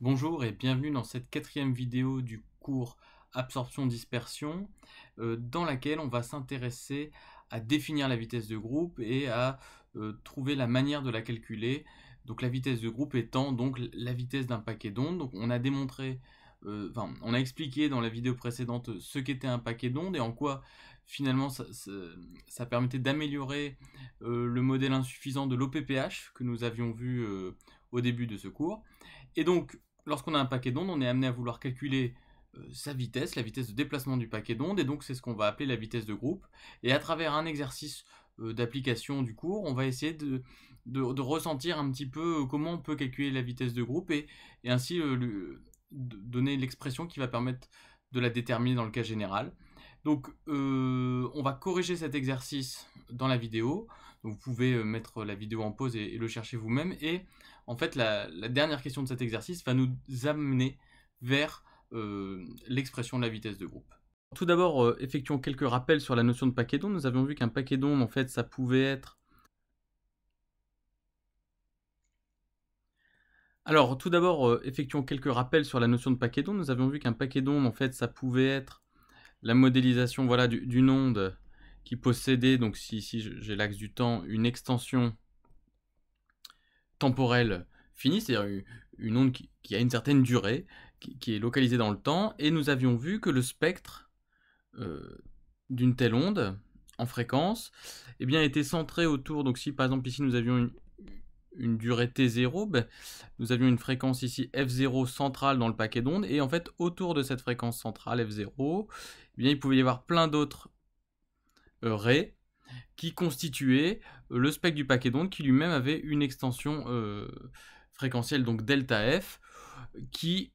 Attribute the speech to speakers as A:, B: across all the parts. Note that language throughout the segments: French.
A: Bonjour et bienvenue dans cette quatrième vidéo du cours Absorption-Dispersion euh, dans laquelle on va s'intéresser à définir la vitesse de groupe et à euh, trouver la manière de la calculer. Donc la vitesse de groupe étant donc la vitesse d'un paquet d'ondes. Donc on a démontré, euh, on a expliqué dans la vidéo précédente ce qu'était un paquet d'ondes et en quoi finalement ça, ça permettait d'améliorer le modèle insuffisant de l'OPPH que nous avions vu au début de ce cours. Et donc lorsqu'on a un paquet d'ondes, on est amené à vouloir calculer euh, sa vitesse, la vitesse de déplacement du paquet d'ondes, et donc c'est ce qu'on va appeler la vitesse de groupe. Et à travers un exercice euh, d'application du cours, on va essayer de, ressentir un petit peu euh, comment on peut calculer la vitesse de groupe et, et ainsi donner l'expression qui va permettre de la déterminer dans le cas général. Donc on va corriger cet exercice dans la vidéo. vous pouvez mettre la vidéo en pause et, le chercher vous-même. Et en fait, la, dernière question de cet exercice va nous amener vers euh, l'expression de la vitesse de groupe. Tout d'abord, euh, effectuons quelques rappels sur la notion de paquet d'ondes. Nous avions vu qu'un paquet d'ondes, en fait, ça pouvait être... Alors, tout d'abord, euh, effectuons quelques rappels sur la notion de paquet d'ondes. Nous avions vu qu'un paquet d'ondes, en fait, ça pouvait être la modélisation voilà, d'une onde qui possédait, donc si, si j'ai l'axe du temps, une extension temporelle finie, c'est-à-dire une onde qui, a une certaine durée, qui, est localisée dans le temps, et nous avions vu que le spectre euh, d'une telle onde en fréquence eh bien, était centré autour, donc si par exemple ici nous avions une, durée T0, ben, nous avions une fréquence ici F0 centrale dans le paquet d'ondes, et en fait autour de cette fréquence centrale F0, eh bien, il pouvait y avoir plein d'autres euh, qui constituait le spectre du paquet d'ondes qui lui-même avait une extension euh, fréquentielle, donc delta F, qui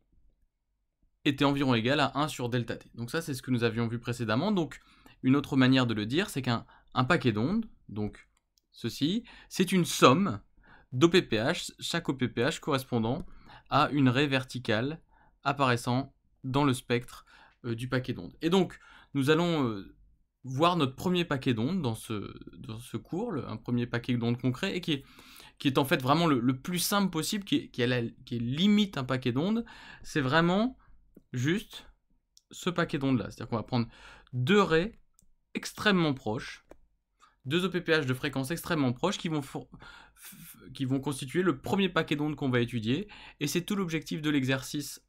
A: était environ égale à 1 sur delta T. Donc ça, c'est ce que nous avions vu précédemment. Donc une autre manière de le dire, c'est qu'un paquet d'ondes, donc ceci, c'est une somme d'OPPH, chaque OPPH correspondant à une raie verticale apparaissant dans le spectre euh, du paquet d'ondes. Et donc, nous allons euh, voir notre premier paquet d'ondes dans ce, dans ce cours, un premier paquet d'ondes concret, et qui est, qui est en fait vraiment le, le plus simple possible, qui qui est, limite un paquet d'ondes, c'est vraiment juste ce paquet d'ondes-là. C'est-à-dire qu'on va prendre deux raies extrêmement proches, deux OPPH e de fréquences extrêmement proches qui vont, qui vont constituer le premier paquet d'ondes qu'on va étudier, et c'est tout l'objectif de l'exercice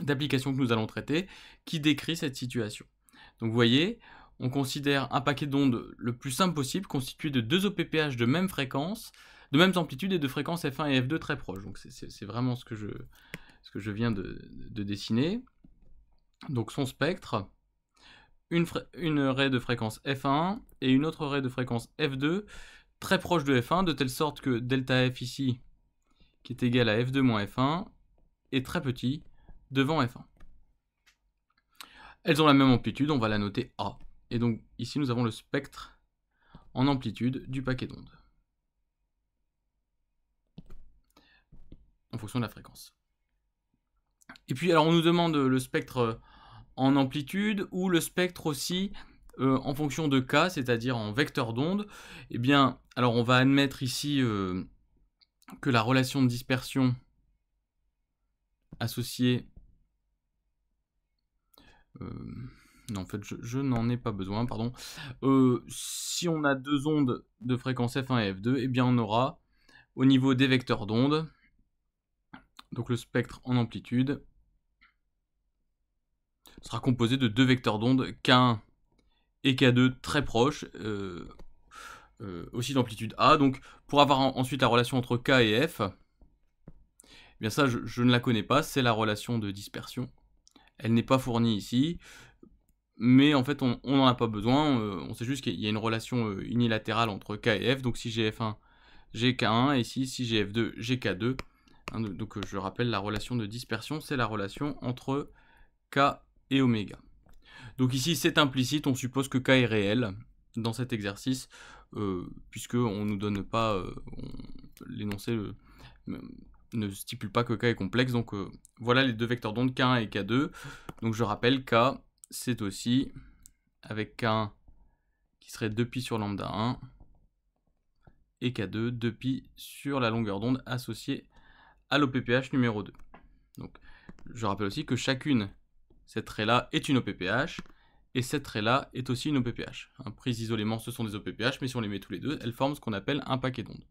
A: d'application que nous allons traiter qui décrit cette situation. Donc vous voyez, on considère un paquet d'ondes le plus simple possible, constitué de deux OPPH de même fréquence, de même amplitude et de fréquence F1 et F2 très proches. Donc c'est vraiment ce que je, ce que je viens de, dessiner. Donc son spectre, une, une raie de fréquence F1 et une autre raie de fréquence F2 très proche de F1, de telle sorte que delta F ici, qui est égal à F2 moins F1, est très petit devant F1. Elles ont la même amplitude, on va la noter A. Et donc ici, nous avons le spectre en amplitude du paquet d'ondes. En fonction de la fréquence. Et puis, alors, on nous demande le spectre en amplitude ou le spectre aussi euh, en fonction de k, c'est-à-dire en vecteur d'onde. Eh bien, alors, on va admettre ici euh, que la relation de dispersion associée... Euh, non, en fait, je, n'en ai pas besoin, pardon. Euh, si on a deux ondes de fréquence F1 et F2, eh bien on aura, au niveau des vecteurs d'ondes, donc le spectre en amplitude, sera composé de deux vecteurs d'ondes K1 et K2 très proches, euh, euh, aussi d'amplitude A. Donc pour avoir ensuite la relation entre K et F, eh bien ça je ne la connais pas, c'est la relation de dispersion. Elle n'est pas fournie ici mais en fait on n'en a pas besoin, euh, on sait juste qu'il y a une relation euh, unilatérale entre K et F, donc si j'ai F1, j'ai K1, et si, si j'ai F2, j'ai K2. Hein, donc euh, je rappelle, la relation de dispersion, c'est la relation entre K et oméga. Donc ici c'est implicite, on suppose que K est réel dans cet exercice, euh, puisqu'on ne nous donne pas, l'énoncé ne stipule pas que K est complexe, donc voilà les deux vecteurs d'onde K1 et K2. Donc je rappelle K c'est aussi avec K1 qui serait 2 pi sur lambda 1 et K2 2π sur la longueur d'onde associée à l'OPPH numéro 2. Donc je rappelle aussi que chacune cette raie-là est une OPPH et cette raie-là est aussi une OPPH. Hein, Prise isolément, ce sont des OPPH, mais si on les met tous les deux, elles forment ce qu'on appelle un paquet d'ondes.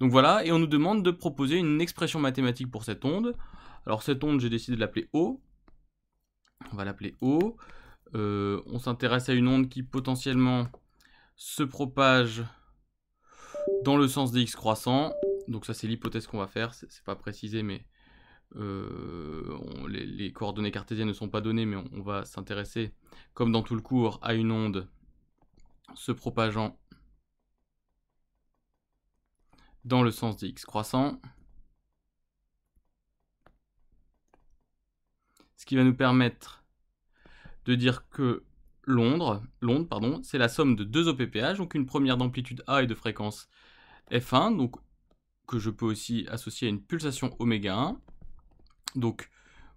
A: Donc voilà, et on nous demande de proposer une expression mathématique pour cette onde. Alors cette onde, j'ai décidé de l'appeler O, on va l'appeler O. Euh, on s'intéresse à une onde qui potentiellement se propage dans le sens des x croissants. Donc ça c'est l'hypothèse qu'on va faire, c'est pas précisé mais euh, les, coordonnées cartésiennes ne sont pas données mais on, on va s'intéresser comme dans tout le cours à une onde se propageant dans le sens des x croissants. Ce qui va nous permettre de dire que Londres, pardon, c'est la somme de deux OPPH, donc une première d'amplitude A et de fréquence F1, donc que je peux aussi associer à une pulsation oméga 1, donc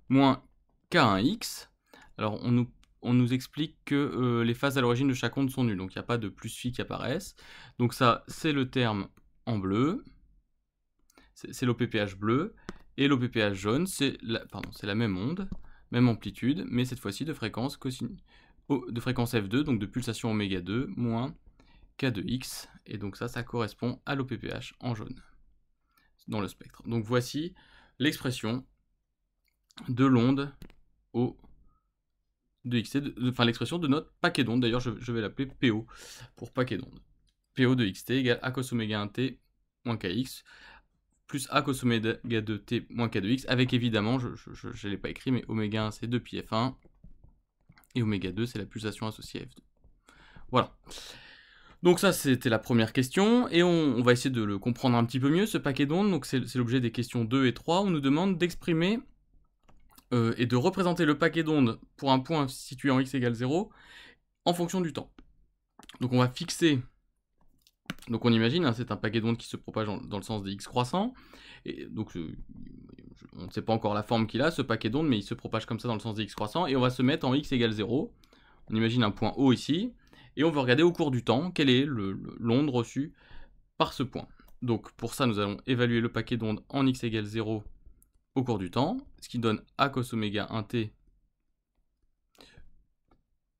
A: moins K1x. Alors on nous, on nous explique que euh, les phases à l'origine de chaque onde sont nulles, donc il n'y a pas de plus phi qui apparaissent. Donc ça, c'est le terme en bleu, c'est l'OPPH bleu, et l'OPPH jaune, c'est la même onde même amplitude, mais cette fois-ci de fréquence oh, de fréquence F2, donc de pulsation oméga 2, moins K 2 X, et donc ça, ça correspond à l'OPPH en jaune, dans le spectre. Donc voici l'expression de l'onde O de xt, de, enfin l'expression de notre paquet d'onde. d'ailleurs je, vais l'appeler PO pour paquet d'onde. PO de xt égale A cos oméga 1t moins kx plus A cos oméga 2 T moins K de X, avec évidemment, je ne l'ai pas écrit, mais oméga 1 c'est 2 pi F1, et oméga 2 c'est la pulsation associée à F2. Voilà. Donc ça, c'était la première question, et on, va essayer de le comprendre un petit peu mieux, ce paquet d'ondes. Donc c'est l'objet des questions 2 et 3. On nous demande d'exprimer euh, et de représenter le paquet d'ondes pour un point situé en x égale 0 en fonction du temps. Donc on va fixer donc on imagine, hein, c'est un paquet d'ondes qui se propage dans le sens des x croissants. Et donc euh, on ne sait pas encore la forme qu'il a, ce paquet d'ondes, mais il se propage comme ça dans le sens des x croissants. Et on va se mettre en x égale 0. On imagine un point O ici. Et on va regarder au cours du temps quelle est l'onde reçue par ce point. Donc pour ça, nous allons évaluer le paquet d'ondes en x égale 0 au cours du temps, ce qui donne a cos oméga 1t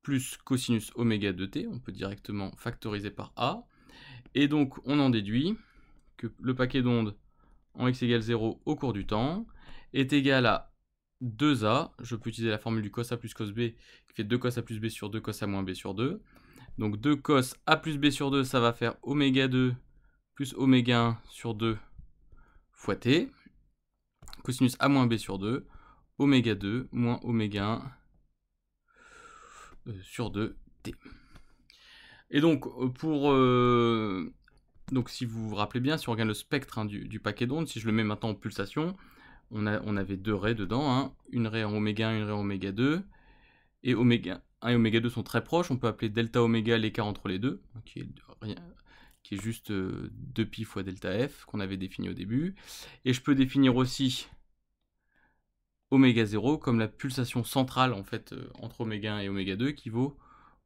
A: plus cosinus oméga 2t, on peut directement factoriser par a, et donc, on en déduit que le paquet d'ondes en x égale 0 au cours du temps est égal à 2a, je peux utiliser la formule du cos a plus cos b, qui fait 2 cos a plus b sur 2 cos a moins b sur 2. Donc 2 cos a plus b sur 2, ça va faire oméga 2 plus oméga 1 sur 2 fois t, cosinus a moins b sur 2, oméga 2 moins oméga 1 euh, sur 2t. Et donc, euh, pour. Euh, donc, si vous vous rappelez bien, si on regarde le spectre hein, du, paquet d'ondes, si je le mets maintenant en pulsation, on, a, on avait deux raies dedans, hein. une raie en oméga 1, une raie en oméga 2. Et oméga 1 et oméga 2 sont très proches, on peut appeler delta oméga l'écart entre les deux, hein, qui est, rien, qui est juste 2pi euh, fois delta f qu'on avait défini au début. Et je peux définir aussi oméga 0 comme la pulsation centrale en fait entre oméga 1 et oméga 2 qui vaut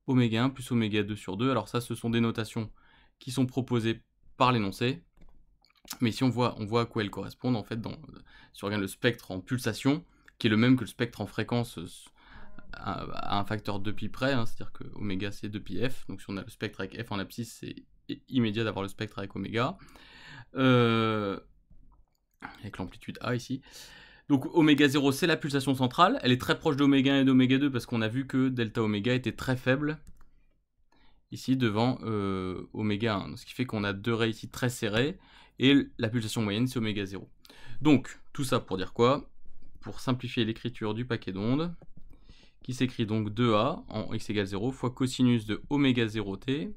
A: oméga 1 plus oméga 2 sur 2. Alors ça, ce sont des notations qui sont proposées par l'énoncé. Mais si on voit, on voit à quoi elles correspondent, en fait, dans, si on regarde le spectre en pulsation, qui est le même que le spectre en fréquence euh, à un facteur 2 π près, hein, c'est-à-dire que oméga c'est 2pi f, donc si on a le spectre avec f en abscisse, c'est immédiat d'avoir le spectre avec oméga, euh, avec l'amplitude A ici. Donc oméga 0 c'est la pulsation centrale, elle est très proche d'oméga 1 et d'oméga 2 parce qu'on a vu que delta oméga était très faible ici devant euh, oméga 1. Ce qui fait qu'on a deux raies ici très serrées et la pulsation moyenne c'est oméga 0. Donc tout ça pour dire quoi Pour simplifier l'écriture du paquet d'ondes qui s'écrit donc 2A en x égale 0 fois cosinus de oméga 0t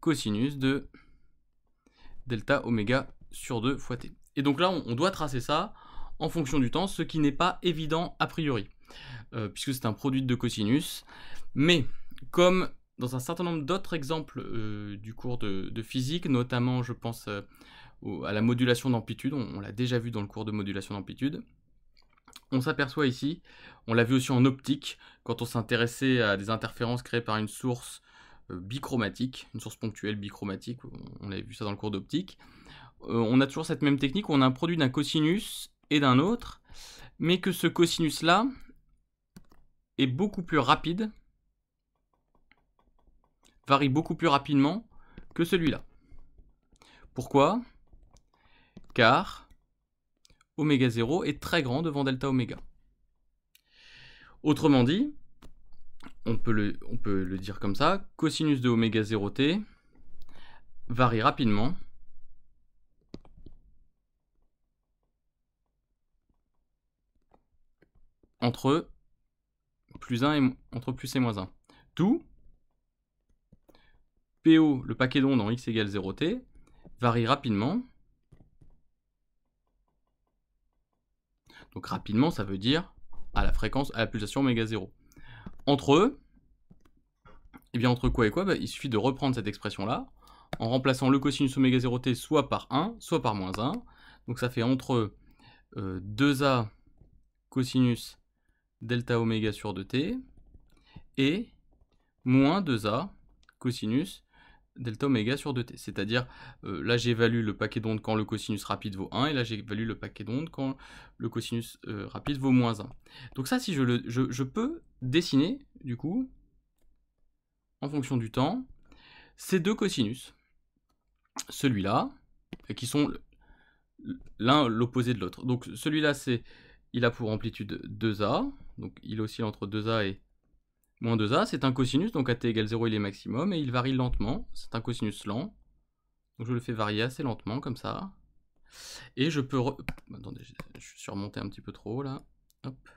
A: cosinus de delta oméga sur 2 fois t. Et donc là on doit tracer ça en fonction du temps, ce qui n'est pas évident a priori, euh, puisque c'est un produit de cosinus. Mais comme dans un certain nombre d'autres exemples euh, du cours de, physique, notamment je pense euh, à la modulation d'amplitude, on, l'a déjà vu dans le cours de modulation d'amplitude, on s'aperçoit ici, on l'a vu aussi en optique, quand on s'intéressait à des interférences créées par une source bichromatique, une source ponctuelle bichromatique, on avait vu ça dans le cours d'optique. on a toujours cette même technique, on a un produit d'un cosinus et d'un autre, mais que ce cosinus-là est beaucoup plus rapide, varie beaucoup plus rapidement que celui-là. Pourquoi Car oméga 0 est très grand devant delta oméga. Autrement dit, on peut, le, on peut le dire comme ça, cosinus de oméga 0t varie rapidement entre plus 1 et entre et moins 1. Tout PO, le paquet d'ondes en x égale 0t, varie rapidement. Donc rapidement, ça veut dire à la fréquence, à la pulsation oméga 0. Entre eux, eh bien entre quoi et quoi bah, Il suffit de reprendre cette expression-là en remplaçant le cosinus oméga 0t soit par 1, soit par moins 1. Donc ça fait entre 2a euh, cosinus delta oméga sur 2t et moins 2a cosinus delta oméga sur 2t. C'est-à-dire, euh, là j'évalue le paquet d'ondes quand le cosinus rapide vaut 1, et là j'évalue le paquet d'ondes quand le cosinus euh, rapide vaut moins 1. Donc ça, si je, le, je, peux dessiner, du coup, en fonction du temps, ces deux cosinus. Celui-là, qui sont l'un l'opposé de l'autre. Donc celui-là, c'est il a pour amplitude 2a, donc il oscille entre 2a et moins 2a, c'est un cosinus, donc à t égale 0 il est maximum, et il varie lentement, c'est un cosinus lent, donc je le fais varier assez lentement comme ça, et je peux... Attendez, je suis surmonté un petit peu trop là, hop,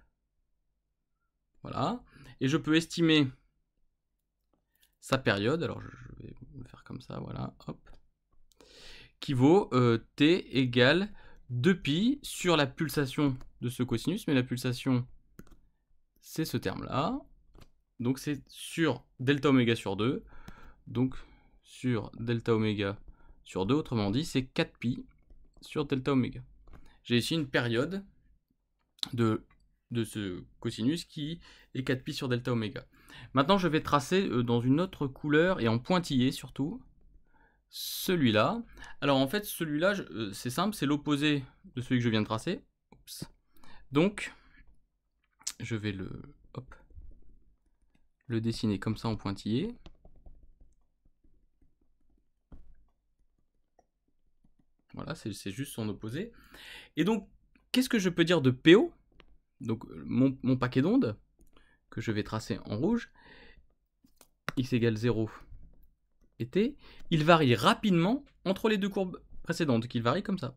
A: voilà, et je peux estimer sa période, alors je vais le faire comme ça, voilà, hop, qui vaut euh, t égale 2 pi sur la pulsation de ce cosinus, mais la pulsation c'est ce terme-là. Donc c'est sur delta oméga sur 2. Donc sur delta oméga sur 2, autrement dit, c'est 4 pi sur delta oméga. J'ai ici une période de, de ce cosinus qui est 4 pi sur delta oméga. Maintenant, je vais tracer euh, dans une autre couleur et en pointillé surtout celui-là. Alors en fait, celui-là, euh, c'est simple, c'est l'opposé de celui que je viens de tracer. Donc, je vais le, dessiner comme ça en pointillé. Voilà, c'est juste son opposé. Et donc, qu'est-ce que je peux dire de PO Donc, euh, mon, paquet d'ondes, que je vais tracer en rouge, x égale 0 et t, il varie rapidement entre les deux courbes précédentes, qu'il varie comme ça.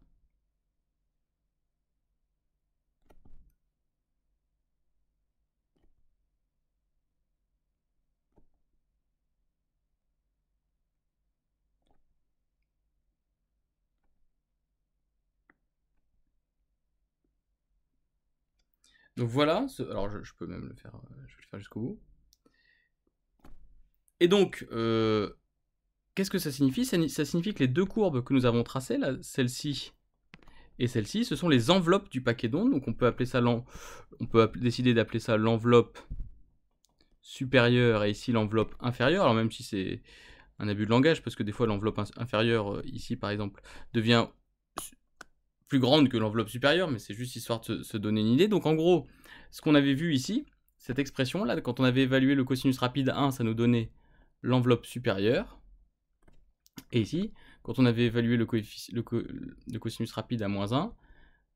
A: voilà, alors je, peux même euh, le faire, jusqu'au bout. Et donc, euh, qu'est-ce que ça signifie ça, signifie que les deux courbes que nous avons tracées, celle-ci et celle-ci, ce sont les enveloppes du paquet d'ondes. Donc on peut, appeler ça on peut décider d'appeler ça l'enveloppe supérieure et ici l'enveloppe inférieure. Alors même si c'est un abus de langage, parce que des fois l'enveloppe inférieure, euh, ici par exemple, devient plus grande que l'enveloppe supérieure, mais c'est juste histoire de se, donner une idée. Donc en gros, ce qu'on avait vu ici, cette expression-là, quand on avait évalué le cosinus rapide 1, ça nous donnait l'enveloppe supérieure. Et ici, quand on avait évalué le, cosinus rapide à moins 1,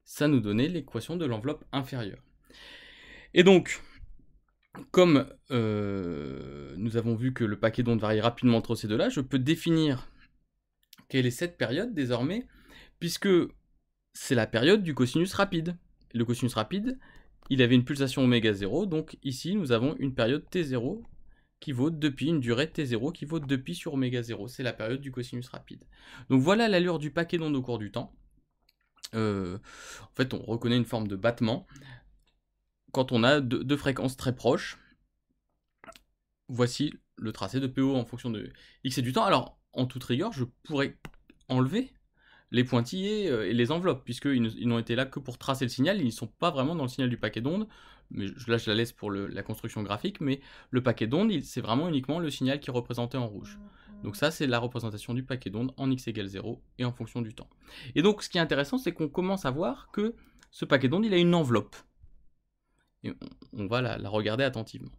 A: ça nous donnait l'équation de l'enveloppe inférieure. Et donc, comme euh, nous avons vu que le paquet d'ondes varie rapidement entre ces deux-là, je peux définir quelle est cette période désormais, puisque c'est la période du cosinus rapide. Le cosinus rapide, il avait une pulsation oméga 0, donc ici nous avons une période t0 qui vaut 2 une durée t0 qui vaut 2 π sur oméga 0, c'est la période du cosinus rapide. Donc voilà l'allure du paquet d'ondes au cours du temps. Euh, en fait, on reconnaît une forme de battement quand on a deux, deux fréquences très proches. Voici le tracé de PO en fonction de x et du temps. Alors, en toute rigueur, je pourrais enlever les pointillés euh, et les enveloppes, puisqu'ils n'ont été là que pour tracer le signal, ils ne sont pas vraiment dans le signal du paquet d'ondes. Mais là, je la laisse pour la construction graphique, mais le paquet d'ondes, c'est vraiment uniquement le signal qui est représenté en rouge. Donc ça, c'est la représentation du paquet d'ondes en x égale 0 et en fonction du temps. Et donc, ce qui est intéressant, c'est qu'on commence à voir que ce paquet d'ondes, il a une enveloppe. Et on, va la, la regarder attentivement.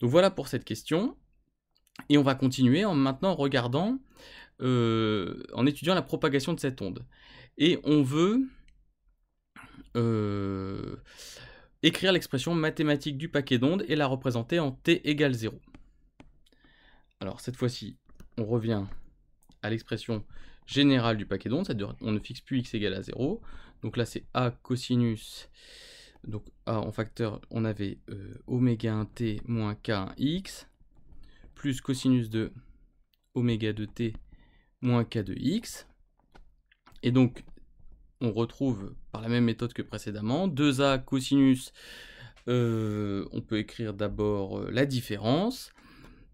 A: Donc voilà pour cette question. Et on va continuer en maintenant regardant euh, en étudiant la propagation de cette onde. Et on veut euh, écrire l'expression mathématique du paquet d'ondes et la représenter en t égale 0. Alors cette fois-ci, on revient à l'expression générale du paquet d'ondes, cest on ne fixe plus x égale à 0. Donc là c'est a cosinus, donc a en facteur, on avait euh, oméga 1t moins k1x, plus cosinus de oméga 2t moins k de x. Et donc, on retrouve par la même méthode que précédemment, 2a cosinus, euh, on peut écrire d'abord euh, la différence,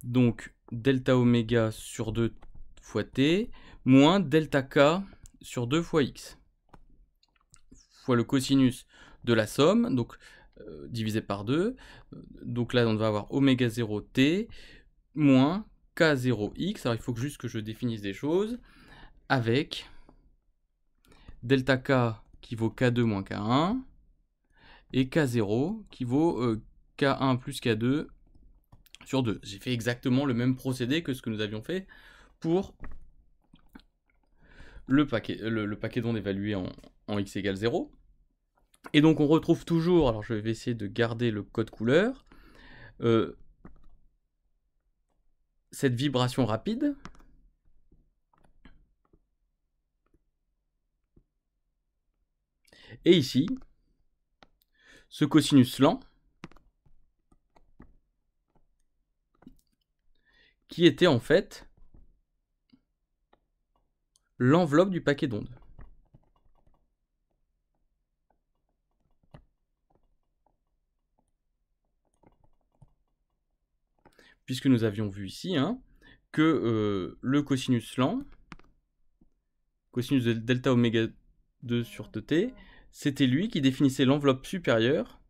A: donc delta oméga sur 2 fois t, moins delta k sur 2 fois x, fois le cosinus de la somme, donc euh, divisé par 2, donc là on va avoir oméga 0 t, moins k0x, alors il faut juste que je définisse des choses, avec delta k qui vaut k2 moins k1, et k0 qui vaut euh, k1 plus k2 sur 2. J'ai fait exactement le même procédé que ce que nous avions fait pour le paquet, le, paquet d'ondes évalué en, x égale 0. Et donc on retrouve toujours, alors je vais essayer de garder le code couleur, euh, cette vibration rapide. Et ici, ce cosinus lent qui était en fait l'enveloppe du paquet d'ondes. puisque nous avions vu ici hein, que euh, le cosinus lent, cosinus de delta oméga 2 sur t c'était lui qui définissait l'enveloppe supérieure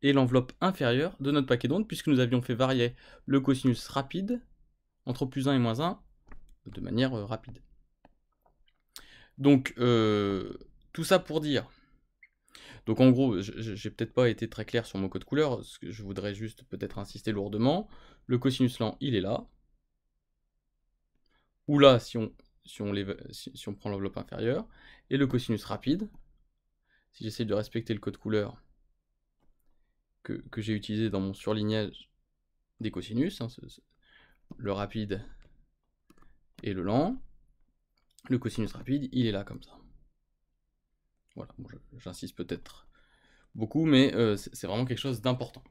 A: et l'enveloppe inférieure de notre paquet d'ondes, puisque nous avions fait varier le cosinus rapide entre plus 1 et moins 1 de manière euh, rapide. Donc, euh, tout ça pour dire donc en gros, j'ai peut-être pas été très clair sur mon code couleur, ce que je voudrais juste peut-être insister lourdement. Le cosinus lent, il est là. Ou là, si on, prend l'enveloppe inférieure. Et le cosinus rapide, si j'essaie de respecter le code couleur que, j'ai utilisé dans mon surlignage des cosinus, hein, le rapide et le lent, le cosinus rapide, il est là comme ça. Voilà, j'insiste peut-être beaucoup, mais euh, c'est vraiment quelque chose d'important.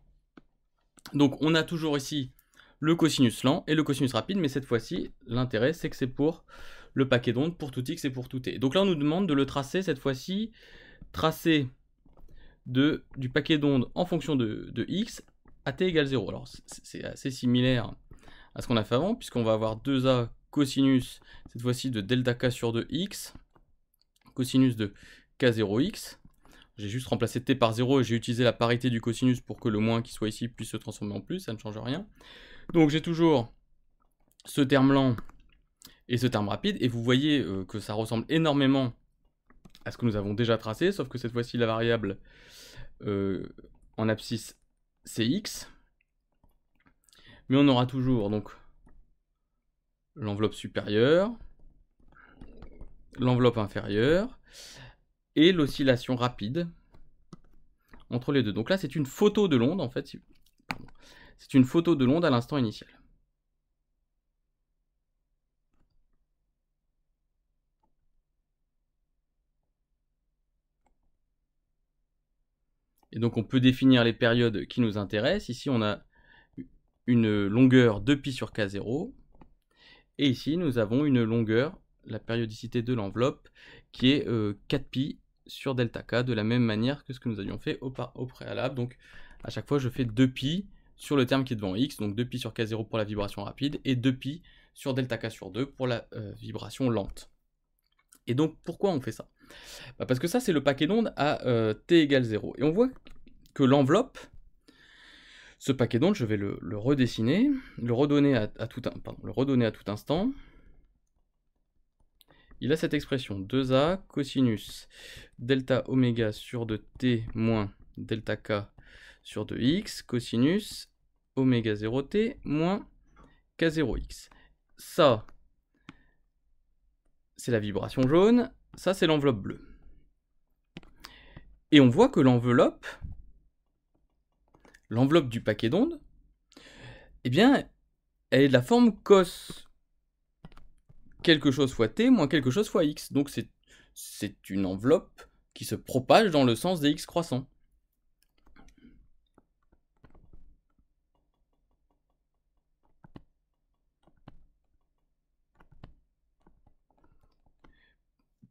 A: Donc on a toujours ici le cosinus lent et le cosinus rapide, mais cette fois-ci, l'intérêt, c'est que c'est pour le paquet d'ondes, pour tout x et pour tout t. Donc là, on nous demande de le tracer, cette fois-ci, tracer du paquet d'ondes en fonction de, de, x à t égale 0. Alors c'est assez similaire à ce qu'on a fait avant, puisqu'on va avoir 2a cosinus, cette fois-ci de delta k sur 2x, cosinus de 0 x J'ai juste remplacé t par 0 et j'ai utilisé la parité du cosinus pour que le moins qui soit ici puisse se transformer en plus, ça ne change rien. Donc j'ai toujours ce terme lent et ce terme rapide, et vous voyez euh, que ça ressemble énormément à ce que nous avons déjà tracé, sauf que cette fois-ci la variable euh, en abscisse c'est x, mais on aura toujours donc l'enveloppe supérieure, l'enveloppe inférieure, et l'oscillation rapide entre les deux. Donc là, c'est une photo de l'onde, en fait. C'est une photo de l'onde à l'instant initial. Et donc on peut définir les périodes qui nous intéressent. Ici, on a une longueur 2 pi sur k0. Et ici, nous avons une longueur, la périodicité de l'enveloppe, qui est 4π euh, sur delta k de la même manière que ce que nous avions fait au, préalable. Donc à chaque fois je fais 2π sur le terme qui est devant x, donc 2π sur k0 pour la vibration rapide et 2π sur delta k sur 2 pour la euh, vibration lente. Et donc pourquoi on fait ça bah, Parce que ça c'est le paquet d'ondes à euh, t égale 0. Et on voit que l'enveloppe, ce paquet d'ondes, je vais le, redessiner, le redonner à, tout un, le redonner à tout instant il a cette expression 2a cosinus delta oméga sur 2 t moins delta k sur 2 x cosinus oméga 0t moins k0x. Ça, c'est la vibration jaune, ça c'est l'enveloppe bleue. Et on voit que l'enveloppe, l'enveloppe du paquet d'ondes, eh bien, elle est de la forme cos quelque chose fois t moins quelque chose fois x. Donc c'est une enveloppe qui se propage dans le sens des x croissants.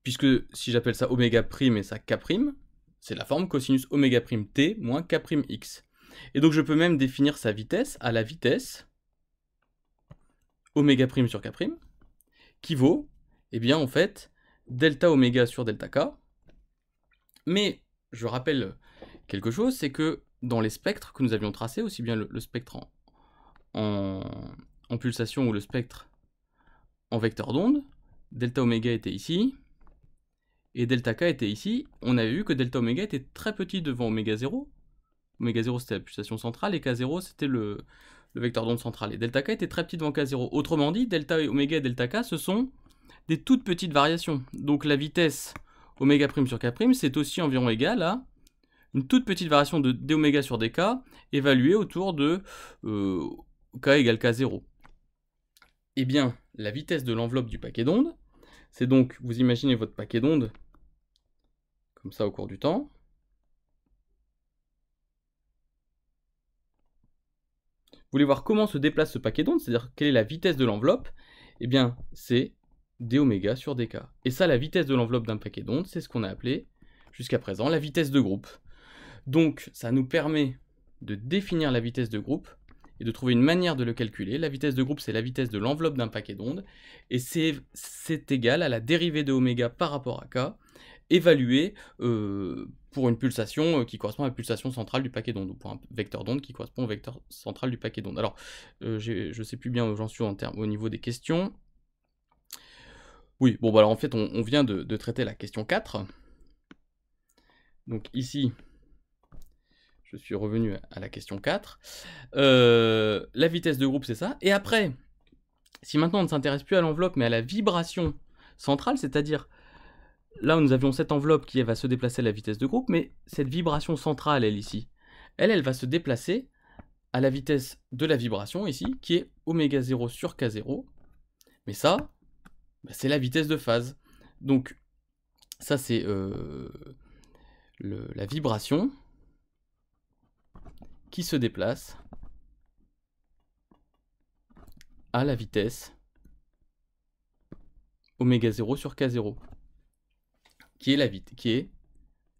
A: Puisque si j'appelle ça oméga prime et ça k prime, c'est la forme cosinus oméga prime t moins k prime x. Et donc je peux même définir sa vitesse à la vitesse oméga prime sur k prime qui vaut, eh bien en fait, delta oméga sur delta k. Mais je rappelle quelque chose, c'est que dans les spectres que nous avions tracés, aussi bien le, spectre en, en, pulsation ou le spectre en vecteur d'onde, delta oméga était ici, et delta k était ici. On avait vu que delta oméga était très petit devant oméga 0. Oméga 0 c'était la pulsation centrale, et k0 c'était le, le vecteur d'onde central. Et delta k était très petit devant k0. Autrement dit, delta et oméga et delta k, ce sont des toutes petites variations. Donc la vitesse oméga prime sur k prime, c'est aussi environ égal à une toute petite variation de d oméga sur dk évaluée autour de euh, k égale k0. Et eh bien, la vitesse de l'enveloppe du paquet d'ondes, c'est donc, vous imaginez votre paquet d'ondes, comme ça au cours du temps, voulez voir comment se déplace ce paquet d'ondes, c'est-à-dire quelle est la vitesse de l'enveloppe, eh bien c'est dω sur dk. Et ça, la vitesse de l'enveloppe d'un paquet d'ondes, c'est ce qu'on a appelé jusqu'à présent la vitesse de groupe. Donc ça nous permet de définir la vitesse de groupe et de trouver une manière de le calculer. La vitesse de groupe, c'est la vitesse de l'enveloppe d'un paquet d'ondes, et c'est égal à la dérivée de oméga par rapport à k, évaluée euh, pour une pulsation euh, qui correspond à la pulsation centrale du paquet d'ondes, ou pour un vecteur d'onde qui correspond au vecteur central du paquet d'ondes. Alors, euh, je ne sais plus bien où j'en suis en termes, au niveau des questions. Oui, bon, bah alors en fait, on, vient de, traiter la question 4. Donc ici, je suis revenu à la question 4. Euh, la vitesse de groupe, c'est ça. Et après, si maintenant on ne s'intéresse plus à l'enveloppe, mais à la vibration centrale, c'est-à-dire là nous avions cette enveloppe qui va se déplacer à la vitesse de groupe, mais cette vibration centrale, elle ici, elle, elle va se déplacer à la vitesse de la vibration ici, qui est oméga 0 sur k0. Mais ça, bah, c'est la vitesse de phase. Donc ça, c'est euh, la vibration qui se déplace à la vitesse oméga 0 sur k0 qui est, la qui est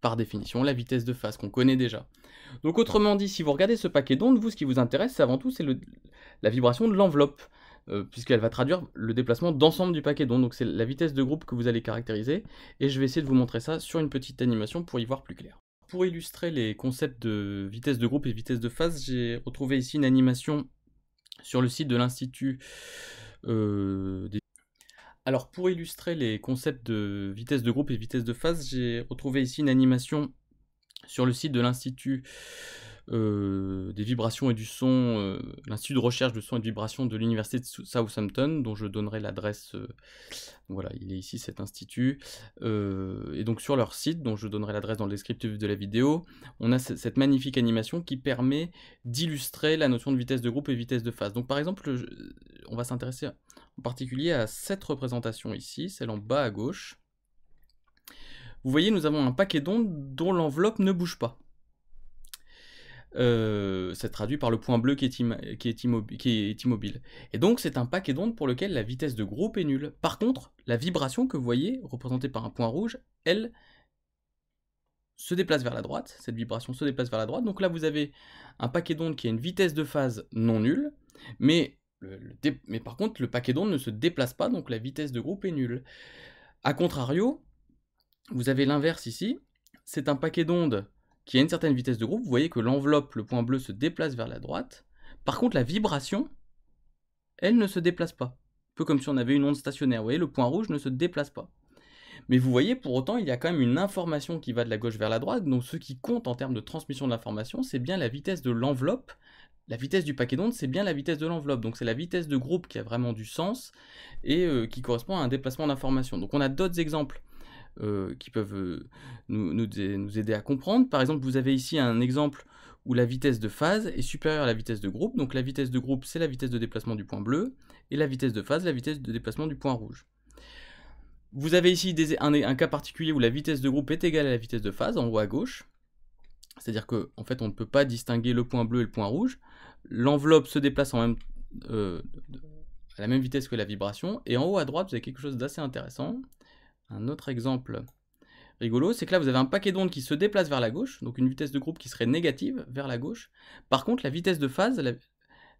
A: par définition la vitesse de phase qu'on connaît déjà. Donc autrement dit, si vous regardez ce paquet d'ondes, vous ce qui vous intéresse avant tout c'est la vibration de l'enveloppe, euh, puisqu'elle va traduire le déplacement d'ensemble du paquet d'ondes, donc c'est la vitesse de groupe que vous allez caractériser, et je vais essayer de vous montrer ça sur une petite animation pour y voir plus clair. Pour illustrer les concepts de vitesse de groupe et vitesse de phase, j'ai retrouvé ici une animation sur le site de l'Institut euh, des alors pour illustrer les concepts de vitesse de groupe et vitesse de phase, j'ai retrouvé ici une animation sur le site de l'Institut euh, des vibrations et du son, euh, l'Institut de recherche de son et de vibration de l'Université de Southampton, dont je donnerai l'adresse. Euh, voilà, il est ici cet institut. et donc sur leur site, dont je donnerai l'adresse dans le descriptif de la vidéo, on a cette magnifique animation qui permet d'illustrer la notion de vitesse de groupe et vitesse de phase. Donc par exemple, on va s'intéresser en particulier à cette représentation ici, celle en bas à gauche. Vous voyez, nous avons un paquet d'ondes dont l'enveloppe ne bouge pas. Euh, ça se traduit par le point bleu qui est, immobile. Et donc c'est un paquet d'ondes pour lequel la vitesse de groupe est nulle. Par contre, la vibration que vous voyez, représentée par un point rouge, elle se déplace vers la droite, cette vibration se déplace vers la droite. Donc là vous avez un paquet d'ondes qui a une vitesse de phase non nulle, mais, mais par contre le paquet d'ondes ne se déplace pas, donc la vitesse de groupe est nulle. A contrario, vous avez l'inverse ici, c'est un paquet d'ondes qui a une certaine vitesse de groupe, vous voyez que l'enveloppe, le point bleu, se déplace vers la droite. Par contre, la vibration, elle ne se déplace pas. Un peu comme si on avait une onde stationnaire, vous voyez, le point rouge ne se déplace pas. Mais vous voyez, pour autant, il y a quand même une information qui va de la gauche vers la droite, donc ce qui compte en termes de transmission de l'information, c'est bien la vitesse de l'enveloppe. La vitesse du paquet d'ondes, c'est bien la vitesse de l'enveloppe, donc c'est la vitesse de groupe qui a vraiment du sens et euh, qui correspond à un déplacement d'information. Donc on a d'autres exemples euh, qui peuvent euh, nous, aider à comprendre. Par exemple, vous avez ici un exemple où la vitesse de phase est supérieure à la vitesse de groupe. Donc la vitesse de groupe, c'est la vitesse de déplacement du point bleu, et la vitesse de phase, la vitesse de déplacement du point rouge. Vous avez ici un, cas particulier où la vitesse de groupe est égale à la vitesse de phase, en haut à gauche. C'est-à-dire qu'en fait, on ne peut pas distinguer le point bleu et le point rouge. L'enveloppe se déplace euh, à la même vitesse que la vibration. Et en haut à droite, vous avez quelque chose d'assez intéressant. Un autre exemple rigolo, c'est que là, vous avez un paquet d'ondes qui se déplace vers la gauche, donc une vitesse de groupe qui serait négative vers la gauche. Par contre, la vitesse de phase,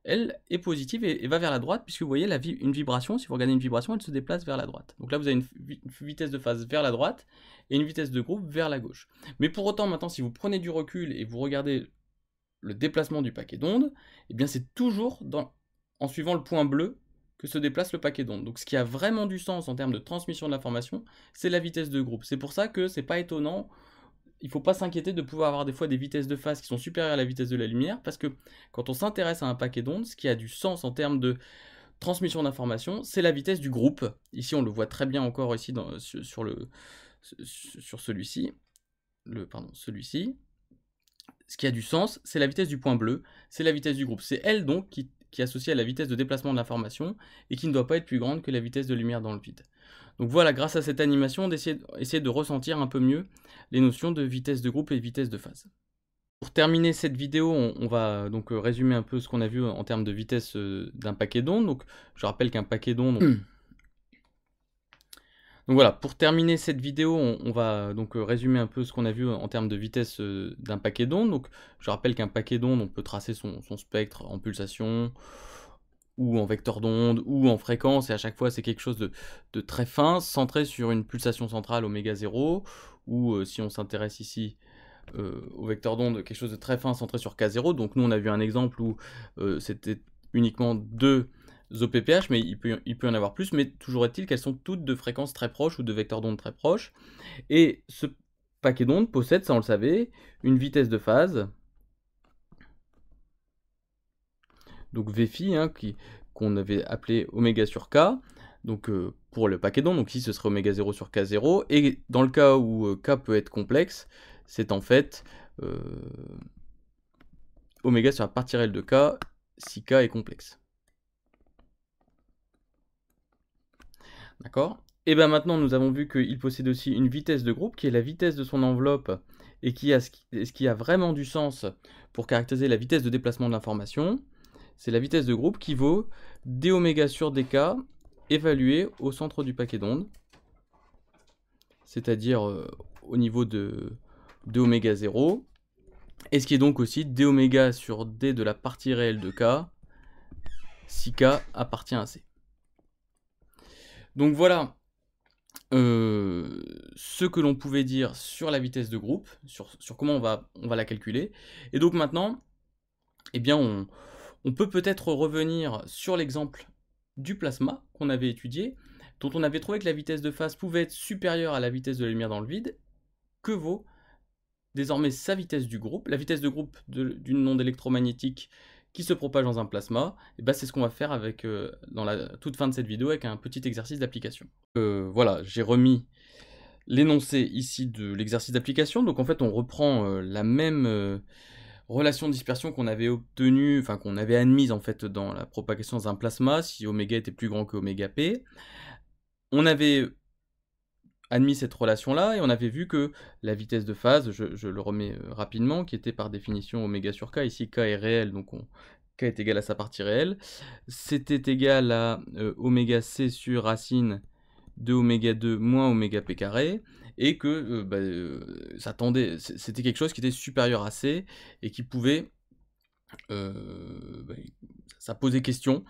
A: elle est positive et, va vers la droite, puisque vous voyez la une vibration, si vous regardez une vibration, elle se déplace vers la droite. Donc là, vous avez une, vitesse de phase vers la droite et une vitesse de groupe vers la gauche. Mais pour autant, maintenant, si vous prenez du recul et vous regardez le déplacement du paquet d'ondes, eh bien c'est toujours dans, en suivant le point bleu se déplace le paquet d'ondes. Donc ce qui a vraiment du sens en termes de transmission de l'information, c'est la vitesse de groupe. C'est pour ça que c'est pas étonnant, il faut pas s'inquiéter de pouvoir avoir des fois des vitesses de phase qui sont supérieures à la vitesse de la lumière, parce que quand on s'intéresse à un paquet d'ondes, ce qui a du sens en termes de transmission d'information, c'est la vitesse du groupe. Ici on le voit très bien encore ici sur, sur celui-ci, le pardon celui-ci, ce qui a du sens, c'est la vitesse du point bleu, c'est la vitesse du groupe. C'est elle donc qui qui est associée à la vitesse de déplacement de l'information et qui ne doit pas être plus grande que la vitesse de lumière dans le vide. Donc voilà, grâce à cette animation, on essaie, de ressentir un peu mieux les notions de vitesse de groupe et vitesse de phase. Pour terminer cette vidéo, on, va donc euh, résumer un peu ce qu'on a vu en termes de vitesse euh, d'un paquet d'ondes. Donc je rappelle qu'un paquet d'ondes, voilà, pour terminer cette vidéo, on, va euh, donc euh, résumer un peu ce qu'on a vu en termes de vitesse euh, d'un paquet d'ondes. Donc je rappelle qu'un paquet d'ondes, on peut tracer son, spectre en pulsation ou en vecteur d'onde ou en fréquence, et à chaque fois c'est quelque chose de, très fin, centré sur une pulsation centrale oméga 0, ou si on s'intéresse ici au vecteur d'onde, quelque chose de très fin centré sur K0. Donc nous on a vu un exemple où c'était uniquement deux OPPH, mais il peut, y en avoir plus, mais toujours est-il qu'elles sont toutes de fréquences très proches ou de vecteurs d'ondes très proches. Et ce paquet d'ondes possède, ça on le savait, une vitesse de phase, donc Vphi, hein, qu'on avait appelé oméga sur k, donc euh, pour le paquet d'ondes, donc ici ce serait oméga 0 sur k0, et dans le cas où euh, k peut être complexe, c'est en fait ω euh, oméga sur la partie réelle de k si k est complexe. D'accord Et eh bien maintenant, nous avons vu qu'il possède aussi une vitesse de groupe qui est la vitesse de son enveloppe et qui a ce qui, a vraiment du sens pour caractériser la vitesse de déplacement de l'information. C'est la vitesse de groupe qui vaut d oméga sur dk évaluée au centre du paquet d'ondes, c'est-à-dire euh, au niveau de, d oméga 0, et ce qui est donc aussi d oméga sur d de la partie réelle de k, si k appartient à c. Donc voilà euh, ce que l'on pouvait dire sur la vitesse de groupe, sur, comment on va, on va, la calculer. Et donc maintenant, eh bien on, on peut peut-être revenir sur l'exemple du plasma qu'on avait étudié, dont on avait trouvé que la vitesse de phase pouvait être supérieure à la vitesse de la lumière dans le vide. Que vaut désormais sa vitesse du groupe La vitesse de groupe d'une onde électromagnétique qui se propage dans un plasma, et ben c'est ce qu'on va faire avec, euh, dans la toute fin de cette vidéo avec un petit exercice d'application. Euh, voilà, j'ai remis l'énoncé ici de l'exercice d'application, donc en fait on reprend euh, la même relation de dispersion qu'on avait obtenue, enfin qu'on avait admise en fait dans la propagation dans un plasma, si oméga était plus grand que oméga p. On avait admis cette relation-là, et on avait vu que la vitesse de phase, je, le remets euh, rapidement, qui était par définition oméga sur k, ici k est réel, donc k est égal à sa partie réelle, c'était égal à ωc euh, oméga c sur racine de oméga 2 moins oméga p carré, et que euh, bah, ça tendait, c'était quelque chose qui était supérieur à c, et qui pouvait... Bah, ça posait question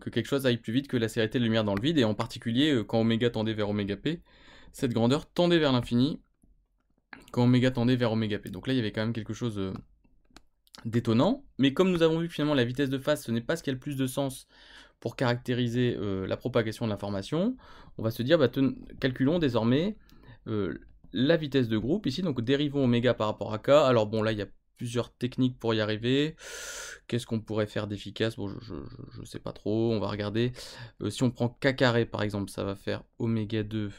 A: que quelque chose aille plus vite que la célérité de lumière dans le vide, et en particulier quand oméga tendait vers oméga p, cette grandeur tendait vers l'infini quand oméga tendait vers oméga p. Donc là, il y avait quand même quelque chose euh, d'étonnant. Mais comme nous avons vu que finalement la vitesse de phase, ce n'est pas ce qui a le plus de sens pour caractériser euh, la propagation de l'information, on va se dire, bah, calculons désormais euh, la vitesse de groupe ici, donc dérivons oméga par rapport à k. Alors bon, là, il y a plusieurs techniques pour y arriver. Qu'est-ce qu'on pourrait faire d'efficace Bon, je ne sais pas trop, on va regarder. si on prend k carré par exemple, ça va faire oméga 2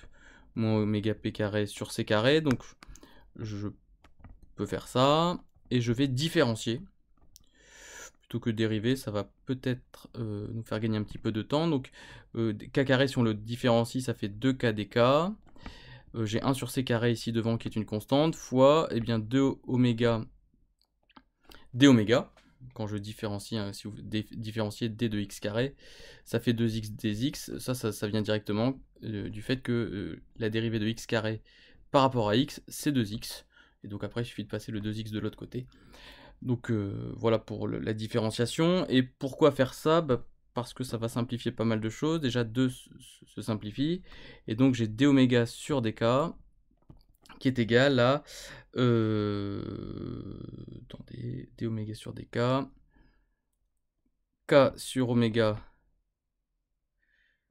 A: Moins oméga p carré sur c carré. Donc je peux faire ça. Et je vais différencier. Plutôt que dériver, ça va peut-être euh, nous faire gagner un petit peu de temps. Donc k euh, carré, si on le différencie, ça fait 2k dk. Euh, j'ai 1 sur c carré ici devant qui est une constante, fois et eh bien, 2 oméga d oméga. Quand je différencie, hein, si vous différenciez d de x carré, ça fait 2x dx, ça, ça, ça vient directement du fait que euh, la dérivée de x carré par rapport à x, c'est 2x. Et donc après, il suffit de passer le 2x de l'autre côté. Donc euh, voilà pour la différenciation. Et pourquoi faire ça bah, Parce que ça va simplifier pas mal de choses. Déjà, 2 se, simplifie. Et donc j'ai d oméga sur dk qui est égal à... Euh, attendez, d oméga sur dk. k sur oméga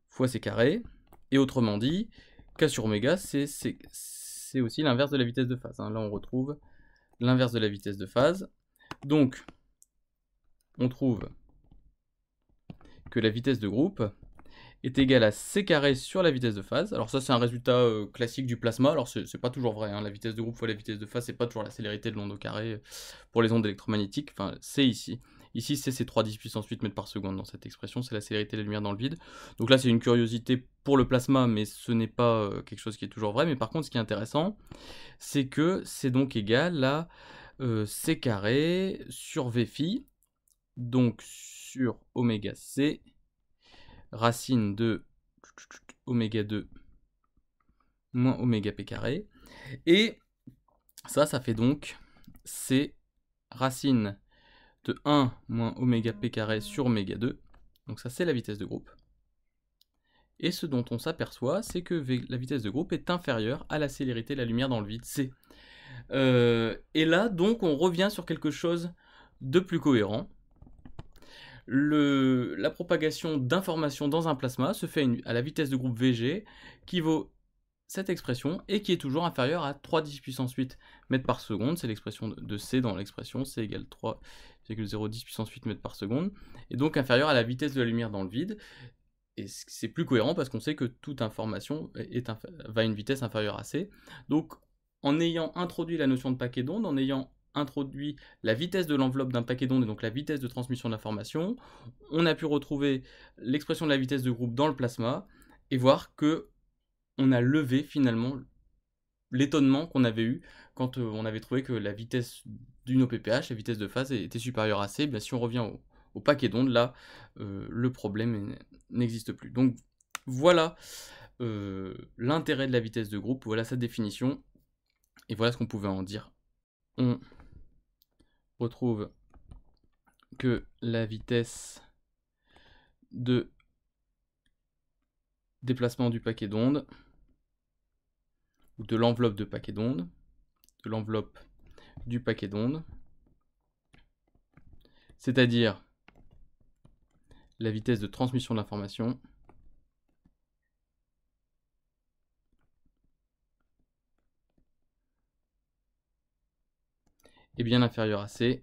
A: fois c carré. Et autrement dit, K sur oméga, c'est aussi l'inverse de la vitesse de phase. Hein. Là, on retrouve l'inverse de la vitesse de phase. Donc, on trouve que la vitesse de groupe est égale à c carré sur la vitesse de phase. Alors ça, c'est un résultat euh, classique du plasma. Alors ce c'est pas toujours vrai. Hein. La vitesse de groupe fois la vitesse de phase, c'est pas toujours la célérité de l'onde au carré euh, pour les ondes électromagnétiques. Enfin, c'est ici. Ici, c'est ces 3 10 puissance 8 mètres par seconde dans cette expression, c'est la célérité de la lumière dans le vide. Donc là, c'est une curiosité pour le plasma, mais ce n'est pas euh, quelque chose qui est toujours vrai. Mais par contre, ce qui est intéressant, c'est que c'est donc égal à euh, C carré sur V phi, donc sur oméga C, racine de oméga 2 moins oméga P carré. Et ça, ça fait donc C racine 1 moins oméga p carré sur oméga 2. Donc ça, c'est la vitesse de groupe. Et ce dont on s'aperçoit, c'est que la vitesse de groupe est inférieure à la célérité de la lumière dans le vide, c. Euh, et là, donc, on revient sur quelque chose de plus cohérent. Le, la propagation d'informations dans un plasma se fait à la vitesse de groupe Vg, qui vaut cette expression et qui est toujours inférieure à 3 10 puissance 8 mètres par seconde, c'est l'expression de C dans l'expression, C égale 3,010 puissance 8 mètres par seconde, et donc inférieur à la vitesse de la lumière dans le vide. Et c'est plus cohérent parce qu'on sait que toute information est va à une vitesse inférieure à C. Donc en ayant introduit la notion de paquet d'ondes, en ayant introduit la vitesse de l'enveloppe d'un paquet d'ondes et donc la vitesse de transmission d'information, on a pu retrouver l'expression de la vitesse de groupe dans le plasma et voir que on a levé finalement l'étonnement qu'on avait eu quand euh, on avait trouvé que la vitesse d'une OPPH, la vitesse de phase, était supérieure à C. Bien, bah, si on revient au, paquet d'ondes, là, euh, le problème n'existe plus. Donc voilà euh, l'intérêt de la vitesse de groupe, voilà sa définition, et voilà ce qu'on pouvait en dire. On retrouve que la vitesse de déplacement du paquet d'ondes ou de l'enveloppe de paquet d'ondes, de l'enveloppe du paquet d'ondes, c'est-à-dire la vitesse de transmission de l'information, est bien inférieure à C,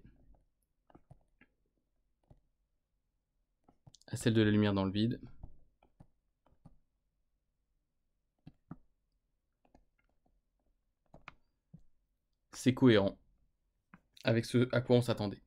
A: à celle de la lumière dans le vide. c'est cohérent avec ce à quoi on s'attendait.